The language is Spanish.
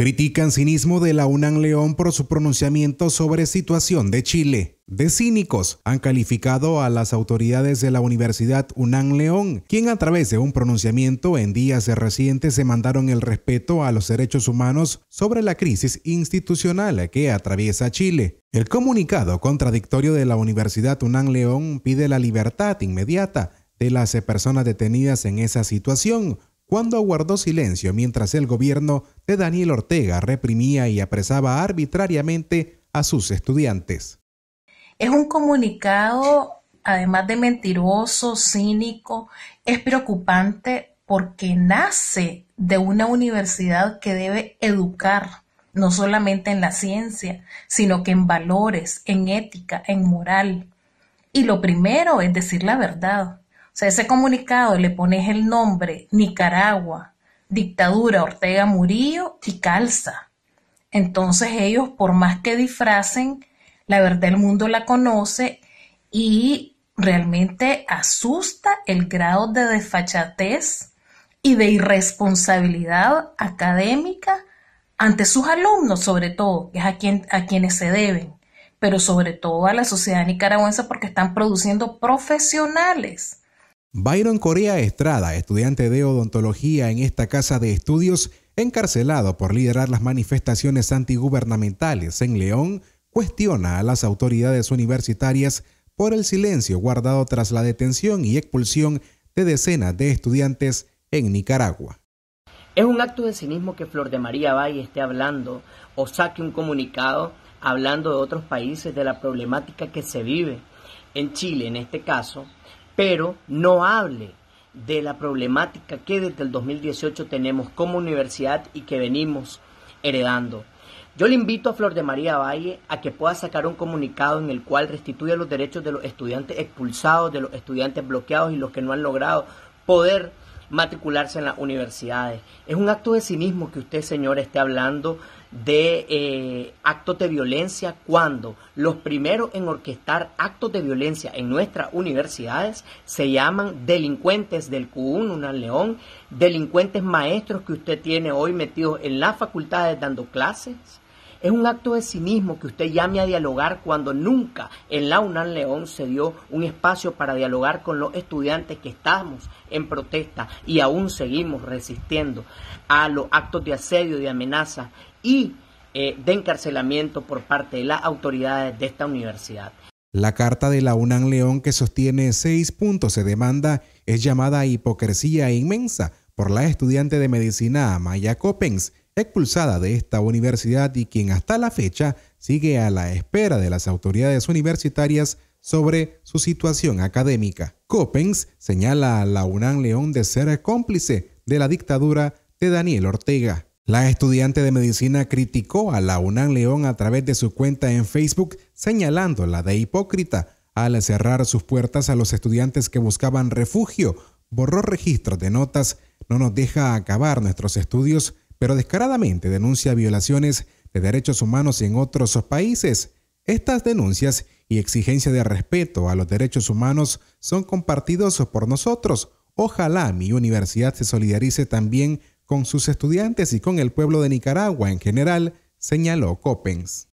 Critican cinismo de la UNAM León por su pronunciamiento sobre situación de Chile. De cínicos han calificado a las autoridades de la Universidad UNAM León, quien a través de un pronunciamiento en días recientes se mandaron el respeto a los derechos humanos sobre la crisis institucional que atraviesa Chile. El comunicado contradictorio de la Universidad UNAM León pide la libertad inmediata de las personas detenidas en esa situación, cuando guardó silencio mientras el gobierno Daniel Ortega reprimía y apresaba arbitrariamente a sus estudiantes. Es un comunicado, además de mentiroso, cínico, es preocupante porque nace de una universidad que debe educar, no solamente en la ciencia, sino que en valores, en ética, en moral. Y lo primero es decir la verdad. O sea, ese comunicado le pones el nombre Nicaragua, dictadura Ortega Murillo y calza. Entonces ellos, por más que disfracen, la verdad el mundo la conoce y realmente asusta el grado de desfachatez y de irresponsabilidad académica ante sus alumnos, sobre todo, que es a, a quienes se deben, pero sobre todo a la sociedad nicaragüense porque están produciendo profesionales Byron Corea Estrada, estudiante de odontología en esta casa de estudios, encarcelado por liderar las manifestaciones antigubernamentales en León, cuestiona a las autoridades universitarias por el silencio guardado tras la detención y expulsión de decenas de estudiantes en Nicaragua. Es un acto de cinismo que Flor de María Valle esté hablando o saque un comunicado hablando de otros países, de la problemática que se vive en Chile en este caso, pero no hable de la problemática que desde el 2018 tenemos como universidad y que venimos heredando. Yo le invito a Flor de María Valle a que pueda sacar un comunicado en el cual restituya los derechos de los estudiantes expulsados, de los estudiantes bloqueados y los que no han logrado poder matricularse en las universidades. Es un acto de cinismo que usted, señor, esté hablando de eh, actos de violencia cuando los primeros en orquestar actos de violencia en nuestras universidades se llaman delincuentes del Q1 León, delincuentes maestros que usted tiene hoy metidos en las facultades dando clases, es un acto de cinismo que usted llame a dialogar cuando nunca en la Unan León se dio un espacio para dialogar con los estudiantes que estamos en protesta y aún seguimos resistiendo a los actos de asedio, de amenaza y eh, de encarcelamiento por parte de las autoridades de esta universidad. La carta de la Unan León que sostiene seis puntos de demanda es llamada hipocresía inmensa por la estudiante de medicina Amaya Coppens, expulsada de esta universidad y quien hasta la fecha sigue a la espera de las autoridades universitarias sobre su situación académica. Coppens señala a la UNAM León de ser cómplice de la dictadura de Daniel Ortega. La estudiante de medicina criticó a la UNAM León a través de su cuenta en Facebook señalándola de hipócrita al cerrar sus puertas a los estudiantes que buscaban refugio, borró registros de notas, no nos deja acabar nuestros estudios pero descaradamente denuncia violaciones de derechos humanos en otros países. Estas denuncias y exigencia de respeto a los derechos humanos son compartidos por nosotros. Ojalá mi universidad se solidarice también con sus estudiantes y con el pueblo de Nicaragua en general, señaló Coppens.